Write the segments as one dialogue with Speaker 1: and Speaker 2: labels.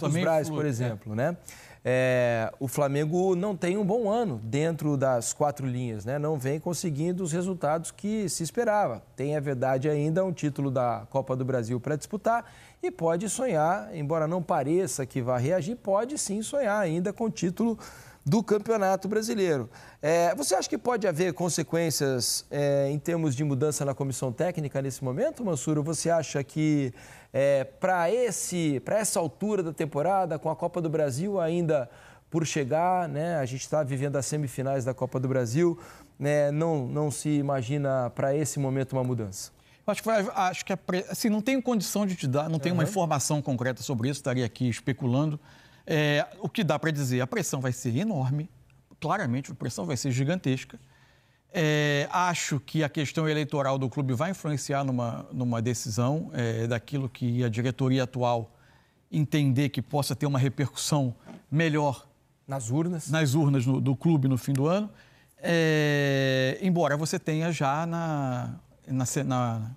Speaker 1: Marcos Braz, por é. exemplo, né? É, o Flamengo não tem um bom ano dentro das quatro linhas, né? não vem conseguindo os resultados que se esperava. Tem, é verdade, ainda um título da Copa do Brasil para disputar e pode sonhar, embora não pareça que vá reagir, pode sim sonhar ainda com o título do Campeonato Brasileiro. É, você acha que pode haver consequências é, em termos de mudança na comissão técnica nesse momento, Mansuro? Você acha que é, para essa altura da temporada, com a Copa do Brasil ainda por chegar, né, a gente está vivendo as semifinais da Copa do Brasil, né, não, não se imagina para esse momento uma mudança?
Speaker 2: Acho que, vai, acho que é assim, não tenho condição de te dar, não tenho uhum. uma informação concreta sobre isso, estaria aqui especulando. É, o que dá para dizer, a pressão vai ser enorme, claramente a pressão vai ser gigantesca. É, acho que a questão eleitoral do clube vai influenciar numa, numa decisão é, daquilo que a diretoria atual entender que possa ter uma repercussão melhor nas urnas, nas urnas no, do clube no fim do ano. É, embora você tenha já na, na, na,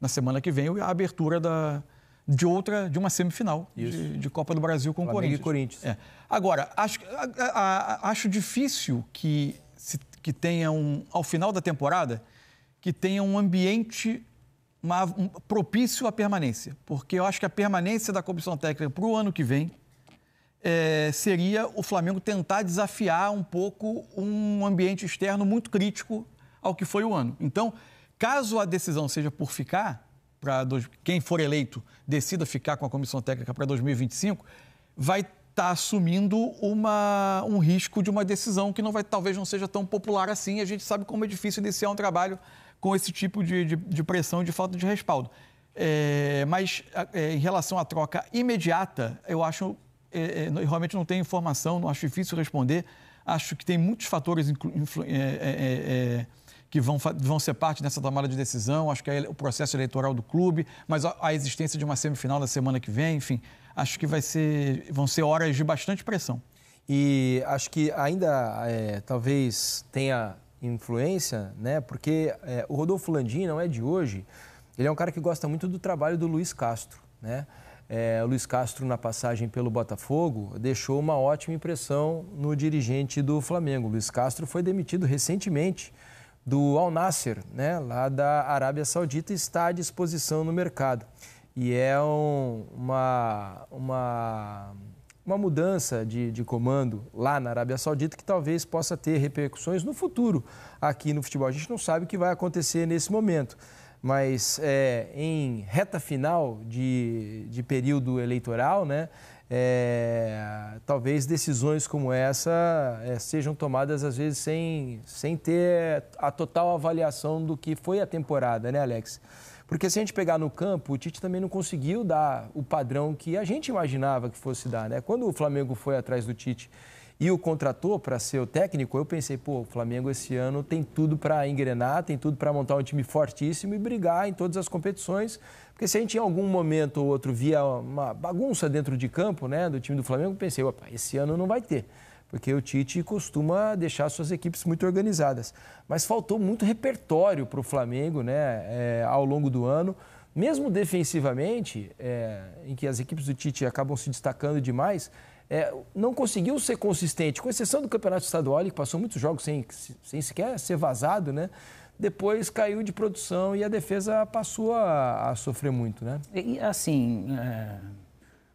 Speaker 2: na semana que vem a abertura da, de outra, de uma semifinal de, de, Copa do Brasil com o Corinthians. E Corinthians. É. Agora, acho, a, a, acho difícil que, se, que tenha um, ao final da temporada, que tenha um ambiente uma, um, propício à permanência, porque eu acho que a permanência da comissão técnica para o ano que vem é, seria o Flamengo tentar desafiar um pouco um ambiente externo muito crítico ao que foi o ano. Então, caso a decisão seja por ficar para quem for eleito decida ficar com a comissão técnica para 2025, vai estar tá assumindo uma, um risco de uma decisão que não vai, talvez não seja tão popular assim. A gente sabe como é difícil iniciar um trabalho com esse tipo de, de, de pressão e de falta de respaldo. É, mas é, em relação à troca imediata, eu acho, é, é realmente não tenho informação, não acho difícil responder. Acho que tem muitos fatores influ, é, é, que vão, vão ser parte dessa tomada de decisão. Acho que é o processo eleitoral do clube, mas a, a existência de uma semifinal na semana que vem, enfim, acho que vai ser, vão ser horas de bastante pressão.
Speaker 1: E acho que ainda é, talvez tenha influência, né? Porque é, o Rodolfo Landim não é de hoje. Ele é um cara que gosta muito do trabalho do Luiz Castro, né? É, Luiz Castro, na passagem pelo Botafogo, deixou uma ótima impressão no dirigente do Flamengo. Luiz Castro foi demitido recentemente do Al Nasser, né, lá da Arábia Saudita, está à disposição no mercado. E é um, uma, uma, uma mudança de, de comando lá na Arábia Saudita que talvez possa ter repercussões no futuro aqui no futebol. A gente não sabe o que vai acontecer nesse momento, mas é, em reta final de, de período eleitoral, né, é, talvez decisões como essa é, sejam tomadas às vezes sem, sem ter a total avaliação do que foi a temporada, né, Alex? Porque se a gente pegar no campo, o Tite também não conseguiu dar o padrão que a gente imaginava que fosse dar, né? Quando o Flamengo foi atrás do Tite e o contratou para ser o técnico, eu pensei, pô, o Flamengo esse ano tem tudo para engrenar, tem tudo para montar um time fortíssimo e brigar em todas as competições porque se a gente em algum momento ou outro via uma bagunça dentro de campo, né, do time do Flamengo, pensei, opa, esse ano não vai ter. Porque o Tite costuma deixar suas equipes muito organizadas. Mas faltou muito repertório para o Flamengo né, é, ao longo do ano. Mesmo defensivamente, é, em que as equipes do Tite acabam se destacando demais, é, não conseguiu ser consistente, com exceção do Campeonato Estadual, que passou muitos jogos sem, sem sequer ser vazado, né? depois caiu de produção e a defesa passou a, a sofrer muito, né?
Speaker 3: E assim, é...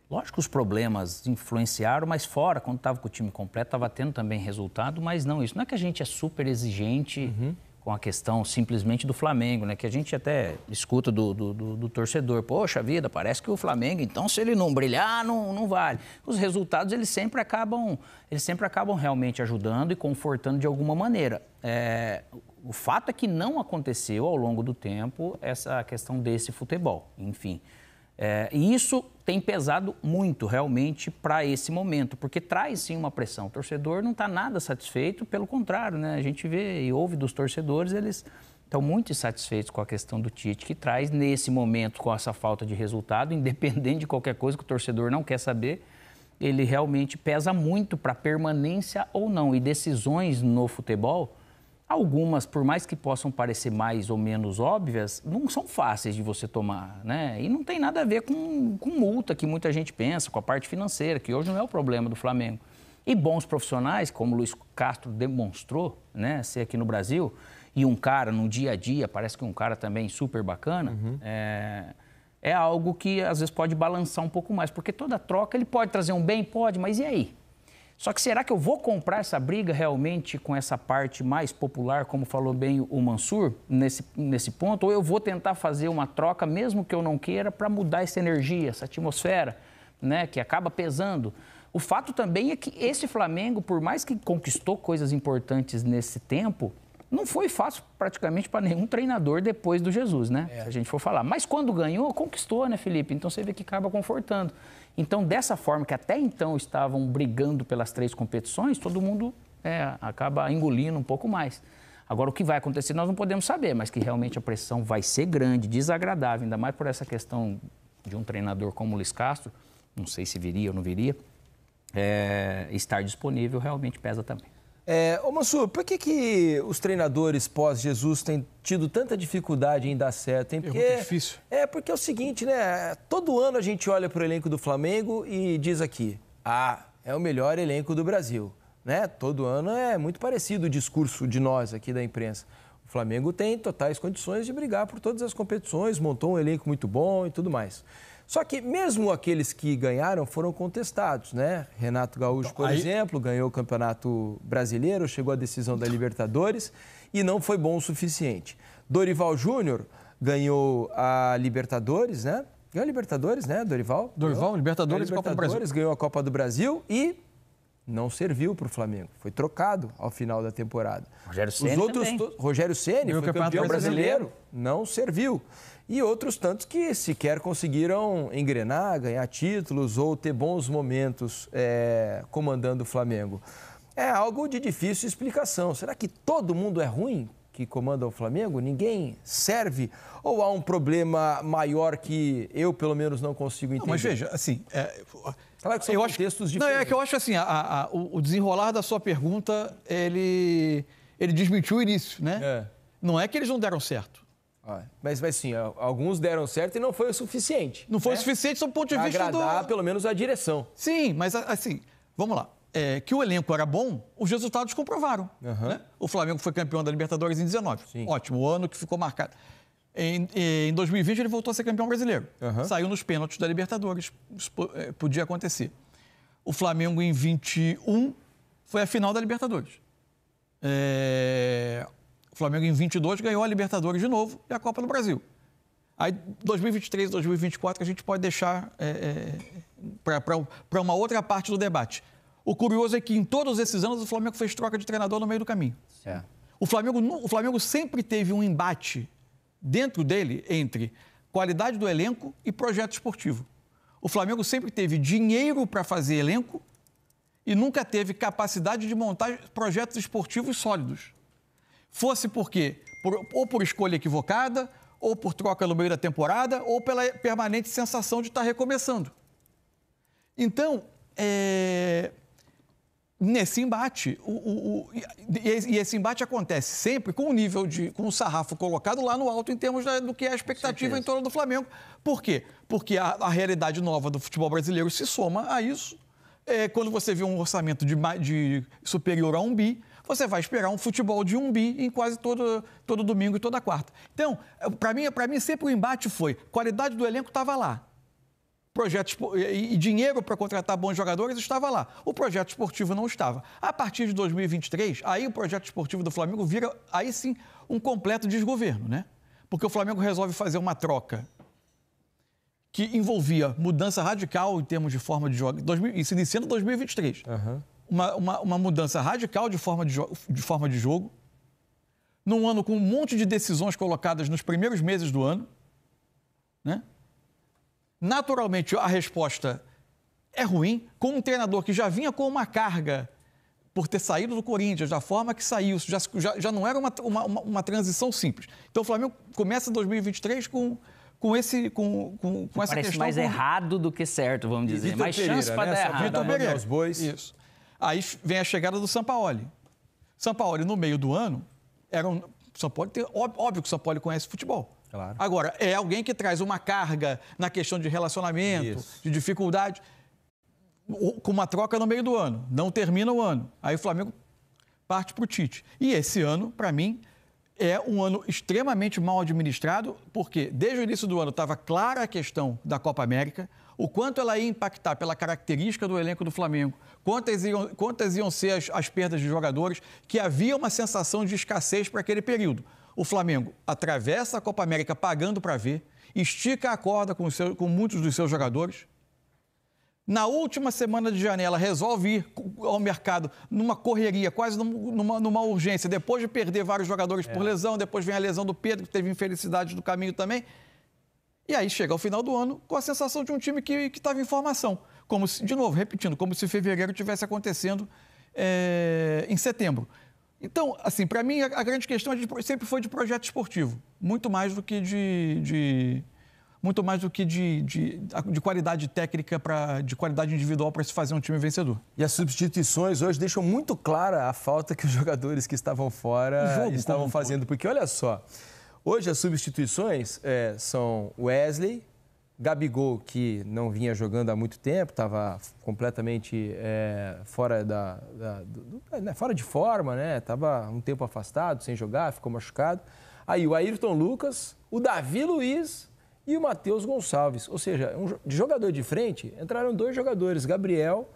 Speaker 3: lógico que os problemas influenciaram, mas fora, quando estava com o time completo, estava tendo também resultado, mas não, isso não é que a gente é super exigente uhum. com a questão simplesmente do Flamengo, né? Que a gente até escuta do, do, do, do, torcedor, poxa vida, parece que o Flamengo, então se ele não brilhar, não, não vale. Os resultados, eles sempre acabam, eles sempre acabam realmente ajudando e confortando de alguma maneira. É o fato é que não aconteceu ao longo do tempo essa questão desse futebol, enfim. É, e isso tem pesado muito realmente para esse momento, porque traz sim uma pressão. O torcedor não está nada satisfeito, pelo contrário, né? A gente vê e ouve dos torcedores, eles estão muito insatisfeitos com a questão do Tite, que traz nesse momento com essa falta de resultado, independente de qualquer coisa que o torcedor não quer saber, ele realmente pesa muito para permanência ou não. E decisões no futebol Algumas, por mais que possam parecer mais ou menos óbvias, não são fáceis de você tomar, né? E não tem nada a ver com, com multa, que muita gente pensa, com a parte financeira, que hoje não é o problema do Flamengo. E bons profissionais, como o Luiz Castro demonstrou, né, ser aqui no Brasil, e um cara no dia a dia, parece que um cara também super bacana, uhum. é, é algo que às vezes pode balançar um pouco mais, porque toda troca ele pode trazer um bem, pode, mas e aí? Só que será que eu vou comprar essa briga realmente com essa parte mais popular, como falou bem o Mansur, nesse, nesse ponto? Ou eu vou tentar fazer uma troca, mesmo que eu não queira, para mudar essa energia, essa atmosfera, né, que acaba pesando? O fato também é que esse Flamengo, por mais que conquistou coisas importantes nesse tempo, não foi fácil praticamente para nenhum treinador depois do Jesus, né? É. Se a gente for falar. Mas quando ganhou, conquistou, né, Felipe? Então você vê que acaba confortando. Então, dessa forma, que até então estavam brigando pelas três competições, todo mundo é, acaba engolindo um pouco mais. Agora, o que vai acontecer nós não podemos saber, mas que realmente a pressão vai ser grande, desagradável, ainda mais por essa questão de um treinador como o Luiz Castro, não sei se viria ou não viria, é, estar disponível realmente pesa também. É, ô Mansur, por
Speaker 1: que, que os treinadores pós-Jesus têm tido tanta dificuldade em dar certo? Hein? É porque, é difícil. É, porque é o seguinte, né? Todo ano a gente olha para o elenco do Flamengo e diz aqui, ah, é o melhor elenco do Brasil. Né? Todo ano é muito parecido o discurso de nós aqui da imprensa. O Flamengo tem totais condições de brigar por todas as competições, montou um elenco muito bom e tudo mais. Só que mesmo aqueles que ganharam foram contestados, né? Renato Gaúcho, então, por Aí... exemplo, ganhou o Campeonato Brasileiro, chegou à decisão da Libertadores e não foi bom o suficiente. Dorival Júnior ganhou a Libertadores, né? Ganhou a Libertadores, né, Dorival? Dorival, ganhou. Libertadores, ganhou a Libertadores, Copa do Brasil. ganhou a Copa do Brasil e não serviu para o Flamengo. Foi trocado ao final da temporada. Rogério Ceni Os outros também. Rogério Ceni foi campeão brasileiro. brasileiro, não serviu. E outros tantos que sequer conseguiram engrenar, ganhar títulos ou ter bons momentos é, comandando o Flamengo. É algo de difícil explicação. Será que todo mundo é ruim que comanda o Flamengo? Ninguém serve? Ou há um problema maior que eu, pelo menos, não consigo entender? Não, mas veja, assim, é
Speaker 2: Claro que são eu contextos acho, diferentes. Não, é que eu acho assim, a, a, o desenrolar da sua pergunta, ele, ele desmentiu o início, né? É. Não é que eles não deram certo.
Speaker 1: Ah, mas, mas sim,
Speaker 2: alguns deram certo e não foi o suficiente. Não foi o né? suficiente do ponto de pra vista agradar, do... pelo menos, a direção. Sim, mas assim, vamos lá. É, que o elenco era bom, os resultados comprovaram. Uhum. Né? O Flamengo foi campeão da Libertadores em 19. Sim. Ótimo, o ano que ficou marcado. Em, em 2020, ele voltou a ser campeão brasileiro. Uhum. Saiu nos pênaltis da Libertadores. Isso é, podia acontecer. O Flamengo, em 21, foi a final da Libertadores. É... O Flamengo, em 22, ganhou a Libertadores de novo e a Copa do Brasil. Aí, 2023, 2024, a gente pode deixar é, é, para uma outra parte do debate. O curioso é que em todos esses anos o Flamengo fez troca de treinador no meio do caminho. É. O, Flamengo, o Flamengo sempre teve um embate dentro dele entre qualidade do elenco e projeto esportivo. O Flamengo sempre teve dinheiro para fazer elenco e nunca teve capacidade de montar projetos esportivos sólidos. Fosse por por, ou por escolha equivocada, ou por troca no meio da temporada, ou pela permanente sensação de estar tá recomeçando. Então, é, nesse embate. O, o, o, e esse embate acontece sempre com o nível de. com o sarrafo colocado lá no alto em termos da, do que é a expectativa em torno do Flamengo. Por quê? Porque a, a realidade nova do futebol brasileiro se soma a isso. É, quando você vê um orçamento de, de, superior a um bi, você vai esperar um futebol de um bi em quase todo, todo domingo e toda quarta. Então, para mim, mim, sempre o embate foi: qualidade do elenco estava lá projeto e dinheiro para contratar bons jogadores estava lá. O projeto esportivo não estava. A partir de 2023, aí o projeto esportivo do Flamengo vira, aí sim, um completo desgoverno, né? Porque o Flamengo resolve fazer uma troca que envolvia mudança radical em termos de forma de jogo, isso iniciando em 2023. Uhum. Uma, uma, uma, mudança radical de forma de, de forma de jogo, num ano com um monte de decisões colocadas nos primeiros meses do ano, né? Naturalmente, a resposta é ruim, com um treinador que já vinha com uma carga por ter saído do Corinthians da forma que saiu, já, já, já não era uma, uma, uma transição simples. Então, o Flamengo começa 2023 com,
Speaker 3: com esse com, com, com essa Parece questão mais com... errado do que certo, vamos dizer. Vitor mais Pereira, chance para né? dar errado. Vitor né? Pereira. Os bois. Isso.
Speaker 2: Aí vem a chegada do Sampaoli. Sampaoli, no meio do ano, era um... Sampaoli tem... Óbvio que o Sampaoli conhece futebol. Claro. Agora, é alguém que traz uma carga na questão de relacionamento, Isso. de dificuldade, com uma troca no meio do ano. Não termina o ano. Aí o Flamengo parte para o Tite. E esse ano, para mim, é um ano extremamente mal administrado, porque desde o início do ano estava clara a questão da Copa América, o quanto ela ia impactar pela característica do elenco do Flamengo, quantas iam, quantas iam ser as, as perdas de jogadores, que havia uma sensação de escassez para aquele período. O Flamengo atravessa a Copa América pagando para ver, estica a corda com, seu, com muitos dos seus jogadores. Na última semana de janela, resolve ir ao mercado numa correria, quase numa, numa urgência, depois de perder vários jogadores é. por lesão, depois vem a lesão do Pedro, que teve infelicidade no caminho também. E aí chega ao final do ano com a sensação de um time que estava em formação. Como se, de novo, repetindo, como se fevereiro tivesse acontecendo é, em setembro. Então, assim, para mim, a, grande questão é sempre foi de projeto esportivo, muito mais do que de. de muito mais do que de, de, de qualidade técnica, para de qualidade individual para se fazer um time vencedor. E as substituições hoje deixam muito clara a falta que os jogadores que estavam
Speaker 1: fora estavam fazendo. Porque olha só, hoje as substituições é, são Wesley, Gabigol, que não vinha jogando há muito tempo, estava completamente é, fora, da, da do, do, é, né, fora de forma, né? Estava um tempo afastado, sem jogar, ficou machucado. Aí o Ayrton Lucas, o Davi Luiz e o Matheus Gonçalves. Ou seja, um, de jogador de frente, entraram dois jogadores, Gabriel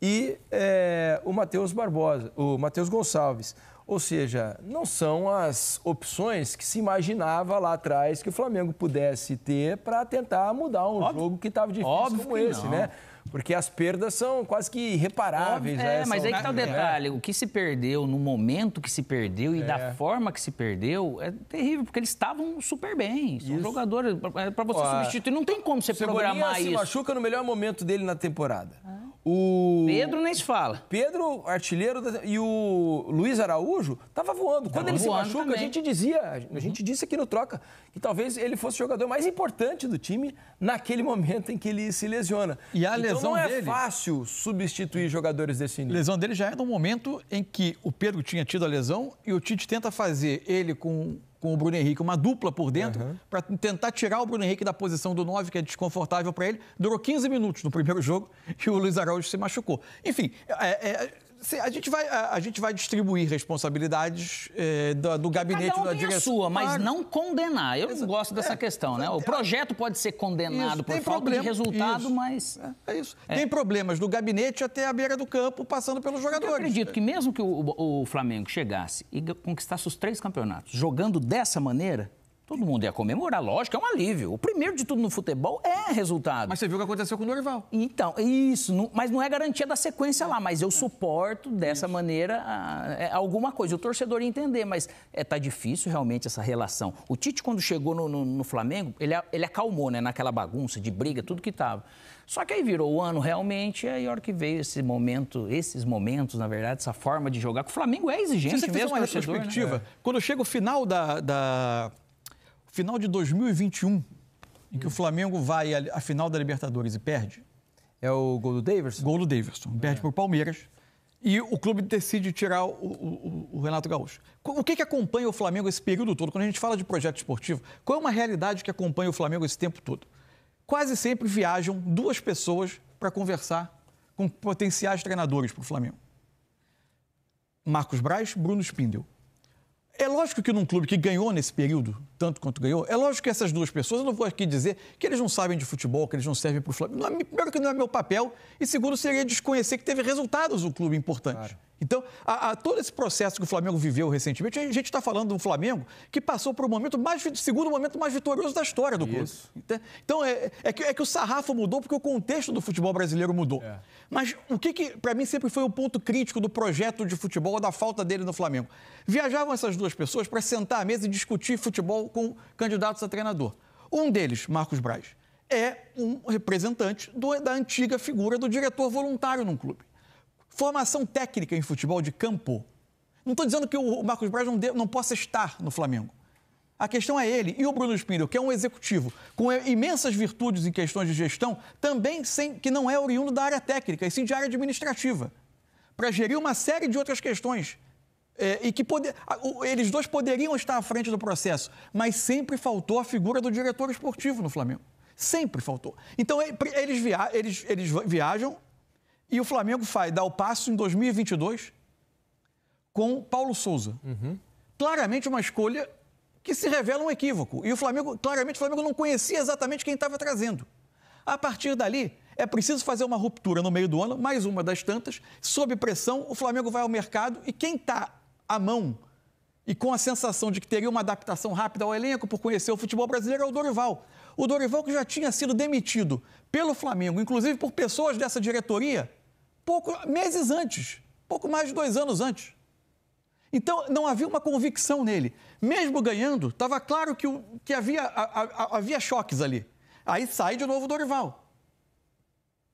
Speaker 1: e é, o Matheus Barbosa, o Matheus Gonçalves. Ou seja, não são as opções que se imaginava lá atrás que o Flamengo pudesse ter para tentar mudar um Óbvio. jogo que estava difícil como esse, não. né? Porque as perdas são quase que irreparáveis. Né? É, mas aí que tá o né? detalhe.
Speaker 3: É. O que se perdeu, no momento que se perdeu e é. da forma que se perdeu, é terrível, porque eles estavam super bem. São isso. jogadores. É, para é você Ó, substituir, não tem como você programar se isso. se machuca no melhor momento dele na temporada. Ah.
Speaker 1: O... Pedro nem se fala. Pedro, artilheiro, da... e o Luiz Araújo tava voando. Quando tava ele voando se machuca, também. a gente dizia, a uhum. gente uhum. disse aqui no Troca, que talvez ele fosse o jogador mais importante do time naquele momento em que ele se lesiona. E a lesão lesão então não é dele... fácil
Speaker 2: substituir jogadores desse nível. A lesão dele já é no momento em que o Pedro tinha tido a lesão e o Tite tenta fazer ele com, com o Bruno Henrique, uma dupla por dentro, uhum. para tentar tirar o Bruno Henrique da posição do 9, que é desconfortável para ele. Durou 15 minutos no primeiro jogo e o Luiz Araújo se machucou. Enfim, é, é, a, gente vai, a, a, gente vai distribuir responsabilidades
Speaker 3: eh, do, do, gabinete Cada um da direção. sua, mas claro. não condenar. Eu Exato. não gosto dessa é, questão, é, né? O projeto pode ser condenado isso, por falta problema, de resultado, isso. mas. É, é isso. É. Tem problemas do gabinete até a beira do campo, passando pelos jogadores. Eu acredito que mesmo que o, o, o Flamengo chegasse e conquistasse os três campeonatos jogando dessa maneira, Todo mundo ia comemorar, lógico, é um alívio. O primeiro de tudo no futebol é resultado. Mas você viu o que aconteceu com o Norival. Então, isso, não, mas não é garantia da sequência lá, mas eu é. suporto dessa isso. maneira a, ah, a é, alguma coisa. O torcedor ia entender, mas é, tá difícil realmente essa relação. O Tite, quando chegou no, no, no Flamengo, ele, ele acalmou, né, naquela bagunça de briga, tudo que tava. Só que aí virou o ano realmente, e aí a hora que veio esse momento, esses momentos, na verdade, essa forma de jogar, que o Flamengo é exigente você é mesmo. Fez uma né? retrospectiva, né?
Speaker 2: quando chega o final da, da final de 2021, em que hum. o Flamengo vai à final da Libertadores e perde. É o gol do Davidson? Gol do Davidson. Perde para é. por Palmeiras. E o clube decide tirar o, o, o, Renato Gaúcho. O que, que acompanha o Flamengo esse período todo? Quando a gente fala de projeto esportivo, qual é uma realidade que acompanha o Flamengo esse tempo todo? Quase sempre viajam duas pessoas para conversar com potenciais treinadores para o Flamengo. Marcos Braz, Bruno Spindel. É lógico que num clube que ganhou nesse período, tanto quanto ganhou, é lógico que essas duas pessoas, eu não vou aqui dizer que eles não sabem de futebol, que eles não servem para o Flamengo. Não é, primeiro que não é meu papel, e segundo seria desconhecer que teve resultados o clube importante. Claro. Então, a, a, todo esse processo que o Flamengo viveu recentemente, a gente está falando do Flamengo que passou por um momento mais, segundo momento mais vitorioso da história do clube. Então, é, é, que, é, que, o sarrafo mudou porque o contexto do futebol brasileiro mudou. É. Mas o que, que para mim, sempre foi o um ponto crítico do projeto de futebol, da falta dele no Flamengo? Viajavam essas duas pessoas para sentar à mesa e discutir futebol com candidatos a treinador. Um deles, Marcos Braz, é um representante do, da antiga figura do diretor voluntário num clube. Formação técnica em futebol de campo. Não estou dizendo que o Marcos Braz não, de, não possa estar no Flamengo. A questão é ele e o Bruno Spindel, que é um executivo com imensas virtudes em questões de gestão, também sem, que não é oriundo da área técnica, e sim de área administrativa, para gerir uma série de outras questões. É, e que poder, eles dois poderiam estar à frente do processo, mas sempre faltou a figura do diretor esportivo no Flamengo. Sempre faltou. Então, é, eles, via, eles, eles viajam e o Flamengo vai dar o passo em 2022 com Paulo Souza. Uhum. Claramente uma escolha que se revela um equívoco. E o Flamengo, claramente, o Flamengo não conhecia exatamente quem estava trazendo. A partir dali, é preciso fazer uma ruptura no meio do ano, mais uma das tantas. Sob pressão, o Flamengo vai ao mercado e quem está à mão e com a sensação de que teria uma adaptação rápida ao elenco por conhecer o futebol brasileiro é o Dorival. O Dorival que já tinha sido demitido pelo Flamengo, inclusive por pessoas dessa diretoria, pouco, meses antes, pouco mais de dois anos antes. Então, não havia uma convicção nele. Mesmo ganhando, estava claro que, que havia, a, a, havia choques ali. Aí sai de novo o Dorival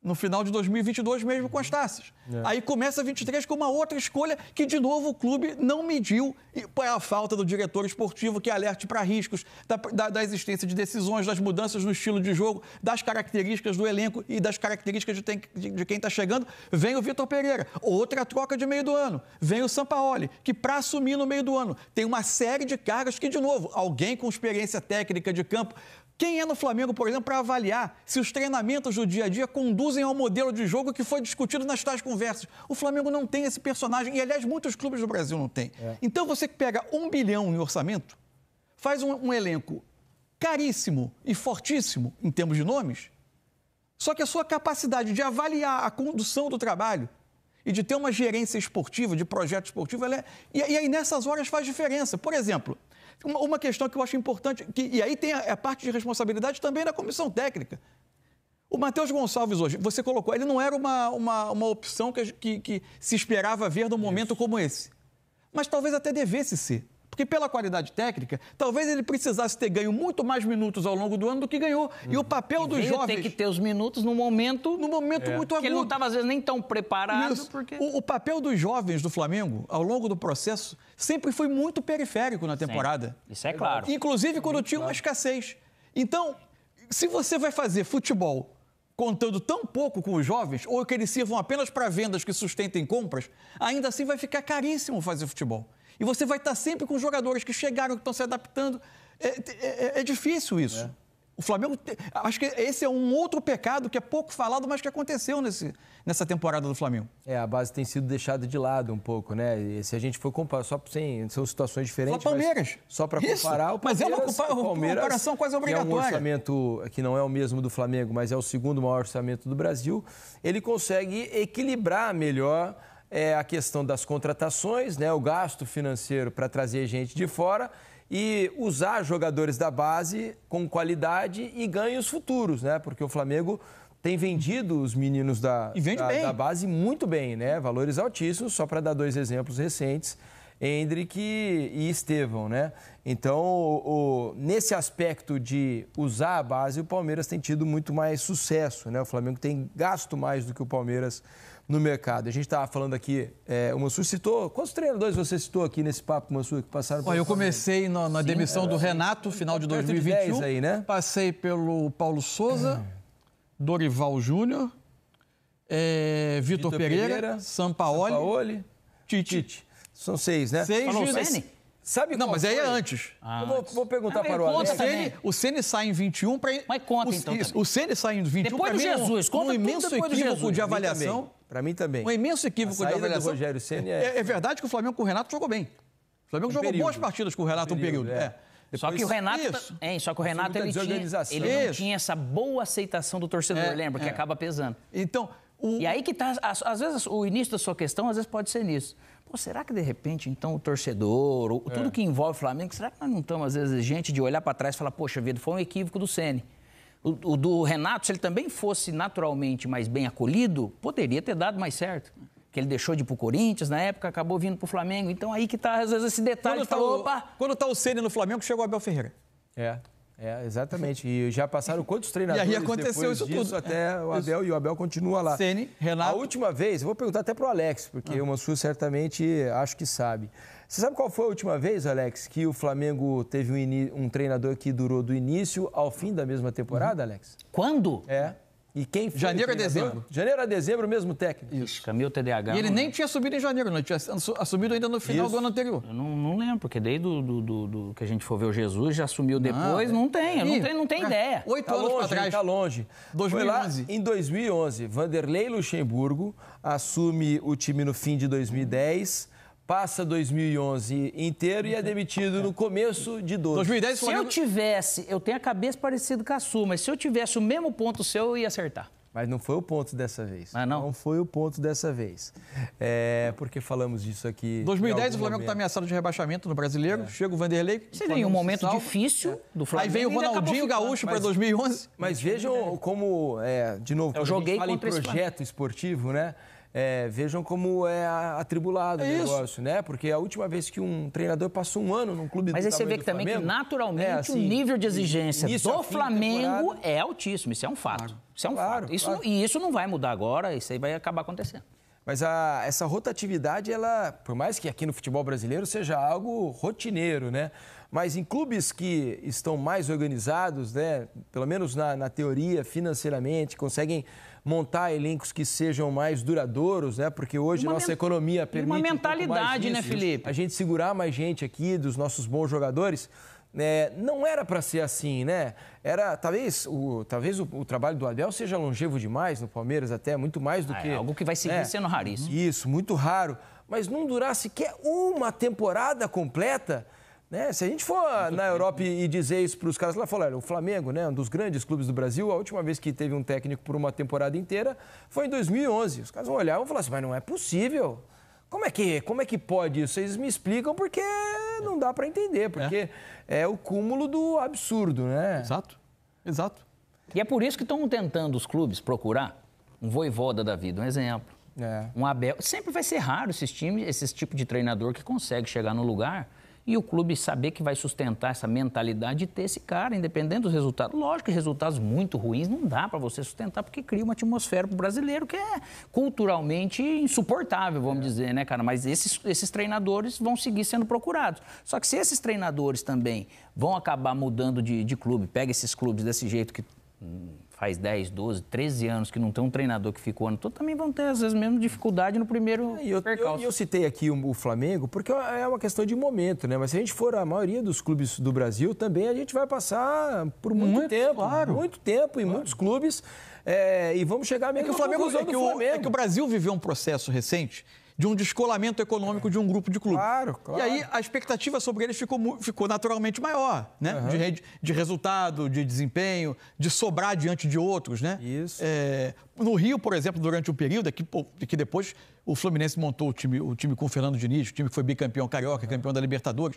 Speaker 2: no final de 2022 mesmo com as uhum. taças. É. Aí começa 23 com uma outra escolha que, de novo, o clube não mediu para é a falta do diretor esportivo que alerte para riscos da, da, da, existência de decisões, das mudanças no estilo de jogo, das características do elenco e das características de, tem, de, de quem está chegando. Vem o Vitor Pereira, outra troca de meio do ano. Vem o Sampaoli, que para assumir no meio do ano tem uma série de cargas que, de novo, alguém com experiência técnica de campo quem é no Flamengo, por exemplo, para avaliar se os treinamentos do dia a dia conduzem ao modelo de jogo que foi discutido nas tais conversas? O Flamengo não tem esse personagem, e aliás, muitos clubes do Brasil não têm. É. Então você que pega um bilhão em orçamento, faz um, um elenco caríssimo e fortíssimo em termos de nomes, só que a sua capacidade de avaliar a condução do trabalho e de ter uma gerência esportiva, de projeto esportivo, ela é... e, e aí nessas horas faz diferença. Por exemplo, uma, uma questão que eu acho importante, que, e aí tem a, a parte de responsabilidade também da comissão técnica. O Matheus Gonçalves hoje, você colocou, ele não era uma, uma, uma opção que, que, que se esperava ver num momento Isso. como esse. Mas talvez até devesse ser que pela qualidade técnica, talvez ele precisasse ter ganho muito mais minutos ao longo do ano
Speaker 3: do que ganhou. Uhum. E o uhum. papel dos jovens... Tem que ter os minutos no momento... No momento é. muito agudo. Porque ele não estava, às vezes, nem tão preparado, Isso. porque... O,
Speaker 2: o, papel dos jovens do Flamengo, ao longo do processo, sempre foi muito periférico na temporada. Isso é claro. Inclusive quando tinha uma escassez. Então, se você vai fazer futebol contando tão pouco com os jovens, ou que eles sirvam apenas para vendas que sustentem compras, ainda assim vai ficar caríssimo fazer futebol. E você vai estar sempre com jogadores que chegaram, que estão se adaptando. É, é, é, é difícil isso. É. O Flamengo, acho que esse é um outro pecado que é pouco falado, mas que aconteceu nesse, nessa temporada
Speaker 1: do Flamengo. É, a base tem sido deixada de lado um pouco, né? E se a gente for comparar, só sem são situações
Speaker 2: diferentes. Só Palmeiras. só para comparar, o Palmeiras, mas é uma compa Palmeiras, comparação quase obrigatória. É um
Speaker 1: orçamento que não é o mesmo do Flamengo, mas é o segundo maior orçamento do Brasil. Ele consegue equilibrar melhor é a questão das contratações, né, o gasto financeiro para trazer gente de fora e usar jogadores da base com qualidade e ganhos futuros, né? Porque o Flamengo tem vendido os meninos da, da, da, base muito bem, né? Valores altíssimos, só para dar dois exemplos recentes, Hendrick e Estevão, né? Então, o, o, nesse aspecto de usar a base, o Palmeiras tem tido muito mais sucesso, né? O Flamengo tem gasto mais do que o Palmeiras no mercado. A gente estava falando aqui, é, o Mansur citou, quantos treinadores você citou aqui nesse papo, Mansur,
Speaker 2: que passaram por Olha, eu comecei na, na Sim, demissão é, do Renato, é, final de 2021. De aí, né? Passei pelo Paulo Souza, é. Dorival Júnior, é, Vitor, Vitor Pereira, Pereira Sampaoli, Sampaoli Tite. Tite. São seis, né? Seis Falou, de... sabe Não, mas foi? aí é antes. Ah, vou, vou, perguntar ah, para é o Alex. O Ceni sai em 21 para... Mas conta, o, então. Isso, o Ceni sai em 21 Depois do Jesus. Um, conta um imenso equívoco de avaliação para mim também. Um imenso equívoco de avaliação. Rogério Ceni é, é... é... verdade que o Flamengo com o Renato jogou bem. O Flamengo um jogou período. boas partidas com o Renato um período. Um período. É. Depois, é. só que o Renato, tá- isso. hein, só que o Renato ele, tinha, ele não
Speaker 3: tinha essa boa aceitação do torcedor, é, lembra, é. que acaba pesando. Então, o... E aí que tá, às vezes o início da sua questão, às vezes pode ser nisso. Pô, será que de repente então o torcedor, é. tudo que envolve o Flamengo, será que nós não estamos às vezes gente de olhar para trás e falar, poxa vida, foi um equívoco do Ceni? o, o do Renato, se ele também fosse naturalmente mais bem acolhido, poderia ter dado mais certo que ele deixou de ir pro Corinthians na época, acabou vindo pro Flamengo. Então aí que tá, às vezes, esse detalhe. Quando, tá, falou, o, quando tá o no Flamengo, chegou o Abel Ferreira.
Speaker 2: É. É, exatamente. E já passaram quantos treinadores e aí aconteceu isso disso, tudo. até o Abel,
Speaker 1: isso. e o Abel continua lá. Sene,
Speaker 2: Renato. A última
Speaker 1: vez, eu vou perguntar até para o Alex, porque ah. o Mansur certamente acho que sabe. Você sabe qual foi a última vez, Alex, que o Flamengo teve um, um treinador que durou do início ao fim da mesma temporada, uhum. Alex? Quando? É. E quem foi janeiro a dezembro? Janeiro a dezembro, mesmo técnico.
Speaker 3: Isso. Camilo TDH.
Speaker 2: E ele nem tinha subido em janeiro, não tinha assumido ainda no final Isso. do ano
Speaker 3: anterior. Eu não, não lembro, porque desde do, do, do, do, que a gente for ver o Jesus, já assumiu depois, não, não tem, não tem, não tem ideia. Oito tá anos longe, atrás. Está
Speaker 1: longe. 2011. Lá, em 2011, Vanderlei Luxemburgo assume o time no fim de 2010 passa 2011 inteiro e é demitido no começo de 12. 2010 Se eu
Speaker 3: tivesse, eu tenho a cabeça parecida com a sua, mas se eu tivesse o mesmo ponto seu, eu ia acertar. Mas não foi o ponto dessa vez. Ah, não? Não foi o
Speaker 1: ponto dessa vez. É, porque falamos disso aqui. 2010, o Flamengo está
Speaker 2: ameaçado de rebaixamento no brasileiro. É. Chega o Vanderlei. Seria um momento salvo. difícil é. do Flamengo. Aí veio o Ronaldinho Gaúcho para 2011. Mas
Speaker 1: vejam como, é, de novo, é eu joguei fala em projeto esportivo, né? É, vejam como é atribulado é o negócio, isso. né? Porque a última vez que um treinador passou um ano num clube Mas do Mas aí você vê que também Flamengo, que naturalmente é assim, o nível de exigência do Flamengo
Speaker 3: é altíssimo, isso é um fato. Claro, isso é um claro, fato. Isso, claro. E isso não vai mudar agora, isso aí vai acabar acontecendo. Mas a, essa rotatividade, ela, por mais que aqui no futebol brasileiro seja algo
Speaker 1: rotineiro, né? Mas em clubes que estão mais organizados, né? Pelo menos na, na teoria, financeiramente, conseguem montar elencos que sejam mais duradouros, né? Porque hoje uma nossa economia permite. Uma mentalidade, um né, né, Felipe? A gente segurar mais gente aqui dos nossos bons jogadores. É, não era para ser assim, né? Era talvez o talvez o, o, trabalho do Abel seja longevo demais no Palmeiras até muito mais do ah, que é algo que vai seguir né? sendo raríssimo. Isso, muito raro, mas não durar sequer uma temporada completa. Né? Se a gente for Muito na Europa e, dizer isso para os caras lá, falar, o Flamengo, né, um dos grandes clubes do Brasil, a última vez que teve um técnico por uma temporada inteira foi em 2011. Os caras vão olhar e vão falar assim, mas não é possível. Como é que, como é que pode isso? Vocês me explicam porque
Speaker 3: não dá para entender, porque é. é o cúmulo do absurdo, né? Exato, exato. E é por isso que estão tentando os clubes procurar um voivoda da vida, um exemplo. É. Um Abel. Sempre vai ser raro esses times, esse tipo de treinador que consegue chegar no lugar e o clube saber que vai sustentar essa mentalidade de ter esse cara, independente dos resultados. Lógico que resultados muito ruins não dá para você sustentar, porque cria uma atmosfera para o brasileiro que é culturalmente insuportável, vamos é. dizer, né, cara? Mas esses, esses treinadores vão seguir sendo procurados. Só que se esses treinadores também vão acabar mudando de, de clube, pega esses clubes desse jeito que hum, faz 10, 12, 13 anos que não tem um treinador que ficou ano todo, também vão ter, às vezes, mesmo dificuldade no primeiro é, eu, percalço. Eu, eu citei aqui o, o, Flamengo porque é, é uma questão de momento,
Speaker 1: né? Mas se a gente for a maioria dos clubes do Brasil, também a gente vai passar por muito, muito tempo, claro.
Speaker 2: muito tempo em claro. muitos clubes é, e vamos chegar mesmo é que o Flamengo, é que o, é Flamengo. É que o Brasil viveu um processo recente de um descolamento econômico é. de um grupo de clubes. Claro, claro. E aí a expectativa sobre eles ficou, ficou naturalmente maior, né? Uhum. De, de, resultado, de desempenho, de sobrar diante de outros, né? Isso. É, no Rio, por exemplo, durante um período, é que, é que depois o Fluminense montou o time, o time com o Fernando Diniz, o time que foi bicampeão carioca, uhum. campeão da Libertadores,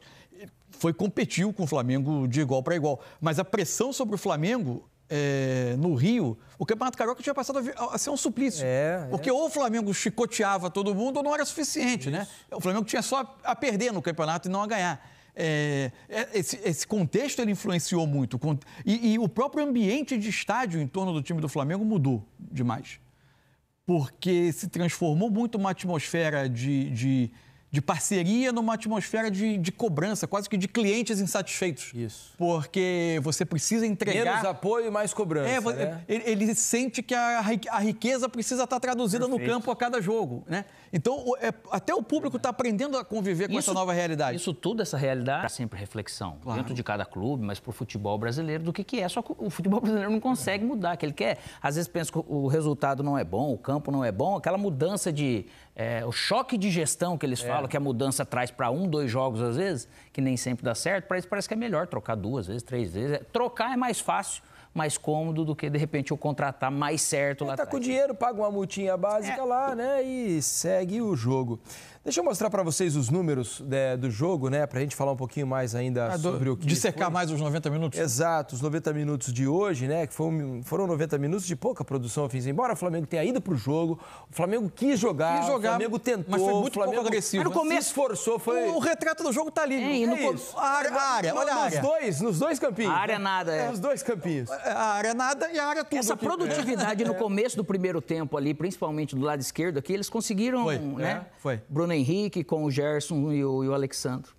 Speaker 2: foi competiu com o Flamengo de igual para igual. Mas a pressão sobre o Flamengo é, no Rio, o Campeonato Carioca tinha passado a, ser um suplício. É, é. porque é. ou o Flamengo chicoteava todo mundo ou não era suficiente, né? Isso. né? O Flamengo tinha só a perder no campeonato e não a ganhar. É, é esse, esse, contexto ele influenciou muito. E, e, o próprio ambiente de estádio em torno do time do Flamengo mudou demais. Porque se transformou muito uma atmosfera de, de de parceria numa atmosfera de, de cobrança, quase que de clientes insatisfeitos. Isso. Porque você precisa entregar. Menos apoio e mais cobrança. É, né? ele, ele, sente que a, a riqueza precisa estar tá traduzida Perfeito. no campo a cada jogo. Né? Então, é, até o público está aprendendo a conviver com isso, essa nova realidade.
Speaker 3: Isso tudo, essa realidade, dá sempre reflexão. Claro. Dentro de cada clube, mas para o futebol brasileiro, do que, que é. Só que o futebol brasileiro não consegue mudar, que ele quer. Às vezes pensa que o resultado não é bom, o campo não é bom, aquela mudança de, é, o choque de gestão que eles é. falam, que a mudança traz para um, dois jogos às vezes, que nem sempre dá certo, para eles parece que é melhor trocar duas vezes, três vezes. É, trocar é mais fácil, mais cômodo do que, de repente, eu contratar mais certo Ele lá tá atrás. com dinheiro,
Speaker 1: paga uma multinha básica é. lá, né? E segue o jogo. Deixa eu mostrar para vocês os números né, do jogo, né? Para a gente falar um pouquinho mais ainda ah, sobre o que. De
Speaker 2: secar mais os 90 minutos?
Speaker 1: Exato, os 90 minutos de hoje, né? Que foram, foram 90 minutos de pouca produção ofensiva. Embora o Flamengo tenha ido para o jogo, o Flamengo quis jogar, quis jogar, o Flamengo tentou, mas foi muito o Flamengo agressivo. no né? começo esforçou, foi. O, o, retrato do jogo tá ali. É, no é a área, a área, no, olha a área. Nos dois,
Speaker 3: nos dois campinhos. A né? área é nada, é. Nos dois campinhos. É, a área nada e a área tudo. Essa produtividade é. no começo do primeiro tempo ali, principalmente do lado esquerdo aqui, eles conseguiram, foi. né? Foi. Bruno Bruno Henrique, com o Gerson e o, e o Alexandre.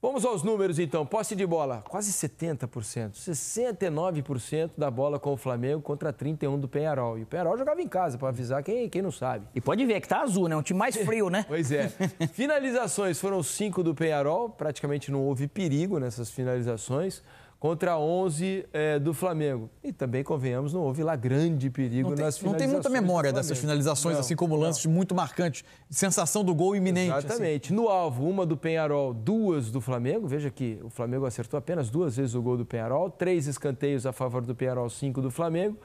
Speaker 1: Vamos aos números então. Posse de bola, quase 70%. 69% da bola com o Flamengo contra 31% do Penharol. E o Penharol jogava em casa, para avisar quem, quem não sabe. E pode
Speaker 3: ver que tá azul, né? Um time mais frio, né? pois é.
Speaker 1: Finalizações foram 5 do Penharol, praticamente não houve perigo nessas finalizações contra 11 é, do Flamengo. E também, convenhamos, não houve lá grande perigo não tem, nas finalizações. Não tem muita memória dessas finalizações, assim não, assim como lances
Speaker 2: muito marcantes. Sensação do gol iminente. Assim. Exatamente.
Speaker 1: Assim. No alvo, uma do Penharol, duas do Flamengo. Veja que o Flamengo acertou apenas duas vezes o gol do Penharol. Três escanteios a favor do Penharol, cinco do Flamengo.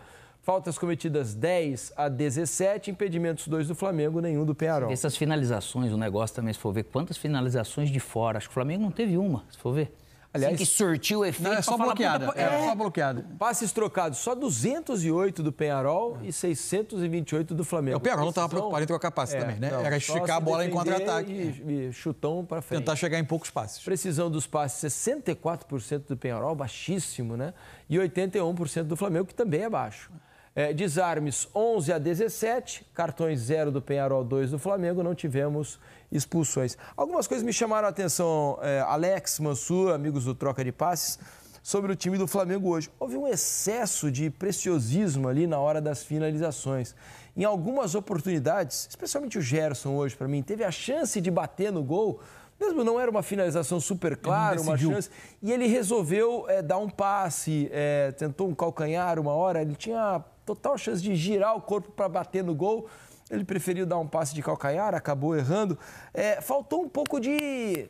Speaker 1: Faltas cometidas 10 a 17, impedimentos 2 do
Speaker 3: Flamengo, nenhum do Penharol. Essas finalizações, o negócio também, se for ver, quantas finalizações de fora? Acho que o Flamengo não teve uma, se for ver. Assim, Aliás, assim que surtiu efeito. Não, é só bloqueada. É, é, só
Speaker 2: bloqueada. Passes
Speaker 1: trocados, só 208 do Penharol e 628 do Flamengo. O Penharol não estava preocupado
Speaker 3: em
Speaker 2: trocar passe é, também, né? Não, Era esticar a bola em contra-ataque. E, e chutão para frente. Tentar chegar em poucos passes.
Speaker 1: Precisão dos passes, 64% do Penharol, baixíssimo, né? E 81% do Flamengo, que também é baixo. É, desarmes 11 a 17, cartões 0 do Penharol, 2 do Flamengo, não tivemos expulsões. Algumas coisas me chamaram a atenção, é, Alex, Mansur, amigos do Troca de Passes, sobre o time do Flamengo hoje. Houve um excesso de preciosismo ali na hora das finalizações. Em algumas oportunidades, especialmente o Gerson hoje, para mim, teve a chance de bater no gol, mesmo não era uma finalização super clara, uma chance. E ele resolveu é, dar um passe, é, tentou um calcanhar uma hora, ele tinha total chance de girar o corpo para bater no gol. Ele preferiu dar um passe de calcanhar, acabou errando. É, faltou um pouco de.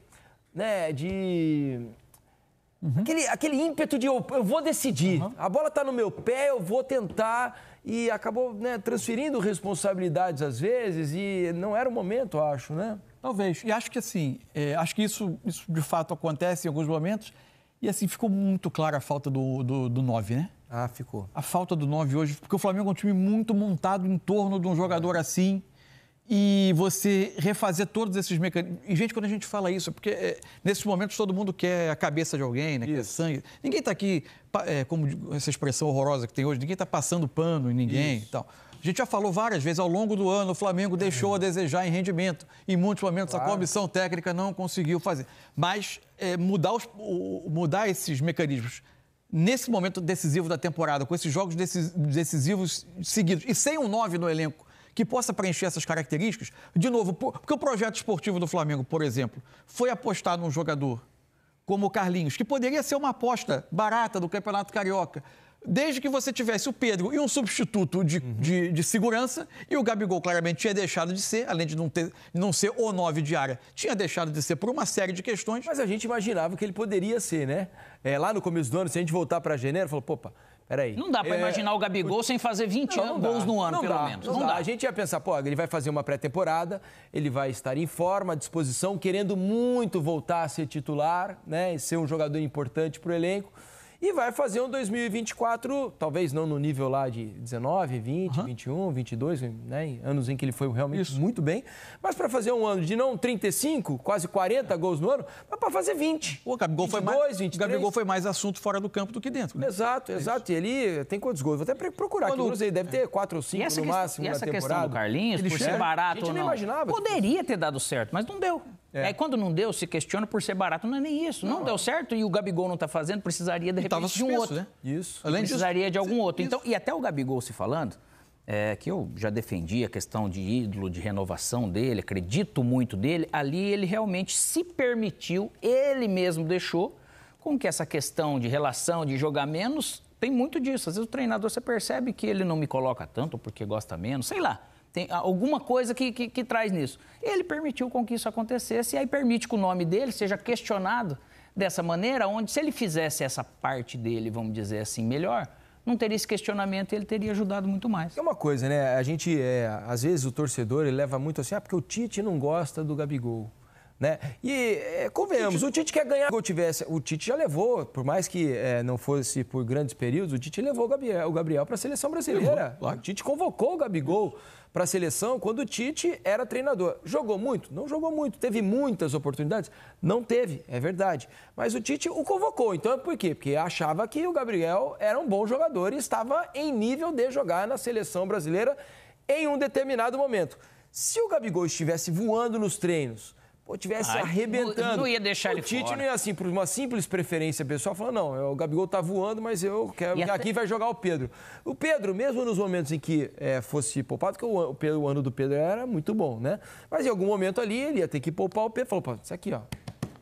Speaker 1: Né, de. Uhum. Aquele, aquele ímpeto de eu, eu vou decidir. Uhum. A bola está no meu pé, eu vou tentar. E acabou né, transferindo responsabilidades às vezes
Speaker 2: e não era o momento, acho, né? Talvez. E acho que assim, é, acho que isso, isso de fato acontece em alguns momentos. E assim, ficou muito clara a falta do 9, do, do nove, né? Ah, ficou. A falta do 9 hoje, porque o Flamengo é um time muito montado em torno de um jogador é. assim. E você refazer todos esses mecanismos. E, gente, quando a gente fala isso, é porque é, nesses momentos todo mundo quer a cabeça de alguém, né? Quer sangue. Ninguém está aqui, é, como essa expressão horrorosa que tem hoje, ninguém está passando pano em ninguém e tal. A gente já falou várias vezes ao longo do ano, o Flamengo é. deixou a desejar em rendimento. Em muitos momentos claro. a comissão técnica não conseguiu fazer. Mas é, mudar, os, mudar esses mecanismos nesse momento decisivo da temporada, com esses jogos decisivos seguidos, e sem um 9 no elenco que possa preencher essas características, de novo, porque o projeto esportivo do Flamengo, por exemplo, foi apostar num jogador como o Carlinhos, que poderia ser uma aposta barata do Campeonato Carioca, Desde que você tivesse o Pedro e um substituto de, uhum. de, de, segurança, e o Gabigol claramente tinha deixado de ser, além de não, ter, não ser o 9 de área, tinha deixado de ser por uma série de questões. Mas a gente
Speaker 1: imaginava que ele poderia ser, né? É, lá no começo do ano, se a gente voltar para janeiro, falou, opa, Peraí. Não dá para é... imaginar
Speaker 3: o Gabigol sem fazer 20 não, não gols no ano, não pelo dá. menos. Não, não dá. dá. A
Speaker 1: gente ia pensar, pô, ele vai fazer uma pré-temporada, ele vai estar em forma, à disposição, querendo muito voltar a ser titular, né? E ser um jogador importante para o elenco e vai fazer um 2024, talvez não no nível lá de 19, 20, uhum. 21, 22, né, anos em que ele foi realmente Isso. muito bem, mas para fazer um ano de não 35, quase 40 gols no ano, mas para fazer
Speaker 2: 20. O Gabigol 22, foi mais o Gabigol foi mais assunto fora do campo do que dentro. Né? Exato, é exato. E ele tem quantos gols? Vou até procurar Quando... aqui, deve é. ter 4 ou 5 no máximo. E essa questão do Carlinhos, ele por ser
Speaker 3: barato a gente não. imaginava. Poderia ter dado certo, mas não deu. É. Aí é, quando não deu, se questiona por ser barato. Não é nem isso. Não, não deu é. certo e o Gabigol não está fazendo, precisaria de repente suspenso, de um outro. Né? Isso. Além precisaria disso, de algum outro. Então, e até o Gabigol se falando, é, que eu já defendi a questão de ídolo, de renovação dele, acredito muito dele, ali ele realmente se permitiu, ele mesmo deixou, com que essa questão de relação, de jogar menos, tem muito disso. Às vezes o treinador você percebe que ele não me coloca tanto porque gosta menos, sei lá tem ah, alguma coisa que, que, que traz nisso. Ele permitiu com que isso acontecesse e aí permite que o nome dele seja questionado dessa maneira, onde se ele fizesse essa parte dele, vamos dizer assim, melhor, não teria esse questionamento e ele teria ajudado muito mais. É uma coisa,
Speaker 1: né? A gente, é, às vezes, o torcedor ele leva muito assim, ah, porque o Tite não gosta do Gabigol né? E é, convenhamos, Tite... o Tite quer ganhar. O, tivesse, o Tite já levou, por mais que é, não fosse por grandes períodos, o Tite levou o Gabriel, o Gabriel para a seleção brasileira. Levou, claro. O Tite convocou o Gabigol para a seleção quando o Tite era treinador. Jogou muito? Não jogou muito. Teve muitas oportunidades? Não teve, é verdade. Mas o Tite o convocou. Então, por quê? Porque achava que o Gabriel era um bom jogador e estava em nível de jogar na seleção brasileira em um determinado momento. Se o Gabigol estivesse voando nos treinos, pô, tivesse Ai, arrebentando. Não ia deixar o ele Tite fora. não ia assim, por uma simples preferência pessoal, falando, não, é, o Gabigol tá voando, mas eu quero. E aqui até... vai jogar o Pedro. O Pedro, mesmo nos momentos em que é, fosse poupado, porque o, o, ano do Pedro era muito bom, né? Mas em algum momento ali ele ia ter que poupar o Pedro. Falou, pô, isso aqui, ó.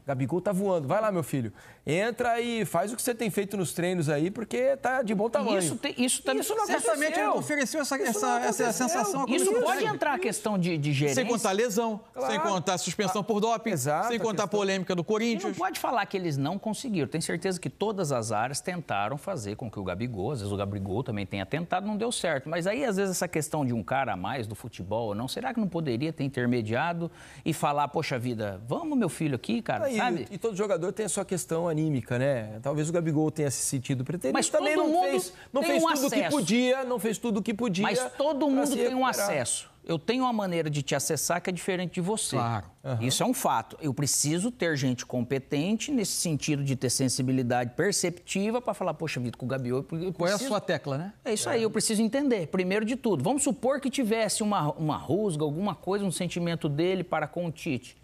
Speaker 1: Gabigol tá voando, vai lá, meu filho. Entra aí, faz o que você tem feito nos treinos aí, porque tá de bom tamanho. Isso, te,
Speaker 3: isso, tá, isso não Certamente ofereceu essa, essa, essa sensação. Isso pode entrar a questão de,
Speaker 2: de gerência. Sem contar lesão, claro. sem contar suspensão ah, por doping, Exato, sem contar a polêmica do Corinthians. E não
Speaker 3: pode falar que eles não conseguiram. Tenho certeza que todas as áreas tentaram fazer com que o Gabigol, às vezes o Gabigol também tenha tentado, não deu certo. Mas aí, às vezes, essa questão de um cara a mais do futebol não, será que não poderia ter intermediado e falar, poxa vida, vamos, meu filho, aqui, cara. Aí, sabe? E
Speaker 1: todo jogador tem a sua questão anímica, né? Talvez o Gabigol tenha se sentido preterido, mas também não fez, não fez um tudo o que podia,
Speaker 3: não fez tudo que podia. Mas todo mundo tem um acesso. Eu tenho uma maneira de te acessar que é diferente de você. Claro. Uhum. Isso é um fato. Eu preciso ter gente competente nesse sentido de ter sensibilidade perceptiva para falar, poxa vida, com o Gabigol Preciso... Qual é a sua tecla, né? É isso é. aí, eu preciso entender. Primeiro de tudo, vamos supor que tivesse uma, uma rusga, alguma coisa, um sentimento dele para com o Tite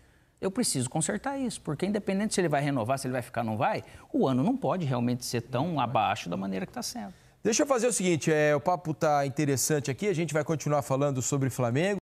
Speaker 3: eu preciso consertar isso, porque independente se ele vai renovar, se ele vai ficar ou não vai, o ano não pode realmente ser tão abaixo da maneira que está sendo. Deixa eu
Speaker 1: fazer o seguinte, é, o papo está interessante aqui, a gente vai continuar falando sobre Flamengo.